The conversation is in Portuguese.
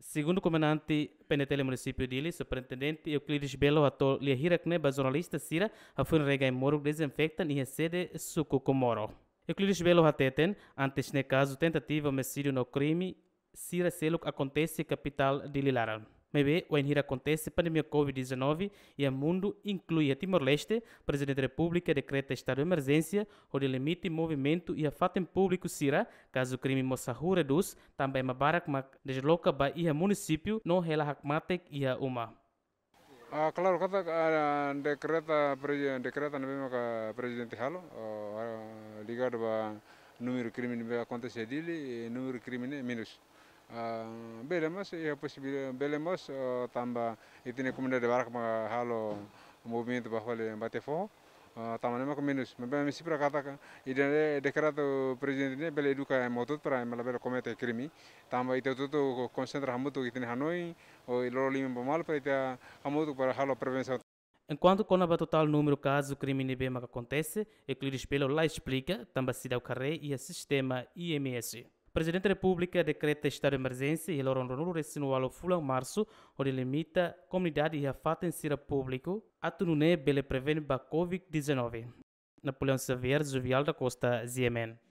Segundo o comandante PNTL município de Ilha, superintendente Euclides Belo ator Lia hirakneba jornalista Sira, a rega em moro desinfectan e sede suco com Moro. Euclides Belo atetem, antes ne caso tentativa homicídio no crime, Sira Seluk acontece capital de Lilaran. Maybe o enrir acontece a pandemia Covid-19 e o mundo inclui a Timor-Leste, o Presidente da República decreta estado de emergência, onde limite movimento e a fato em público sira, caso o crime moça reduz, também Mabarak desloca para o município, não rela Hakmatek e a UMA. Ah, claro, o ah, decreta ah, decreta mesmo presidente Halo, ligado a número crime que acontece dele, número crime né, menos. Uh, belemos ya posibil belemos uh, eh, tambah itu ne komenda de barak ma halo movimento bahwa le batefo uh, ah, tambah nema komenus mebe misi pra kata ka ide dekreto presiden ne bele eduka motot pra mala bele komete krimi tambah itu tu tu konsentra hamu tu itine hanoi o iloro lima pamal pra ita hamu tu para halo prevenção Enquanto com o total número de casos do crime de bem acontece, Euclides Pelo lá explica também se dá o carré e o sistema IMS presidente da República decreta estado de emergência e Lorondonuro recinu alo Fulão março, onde limita comunidade e fata em sira público, atunune para prevenir a Covid-19. Napoleão Xavier, Juvial da Costa, ZMN.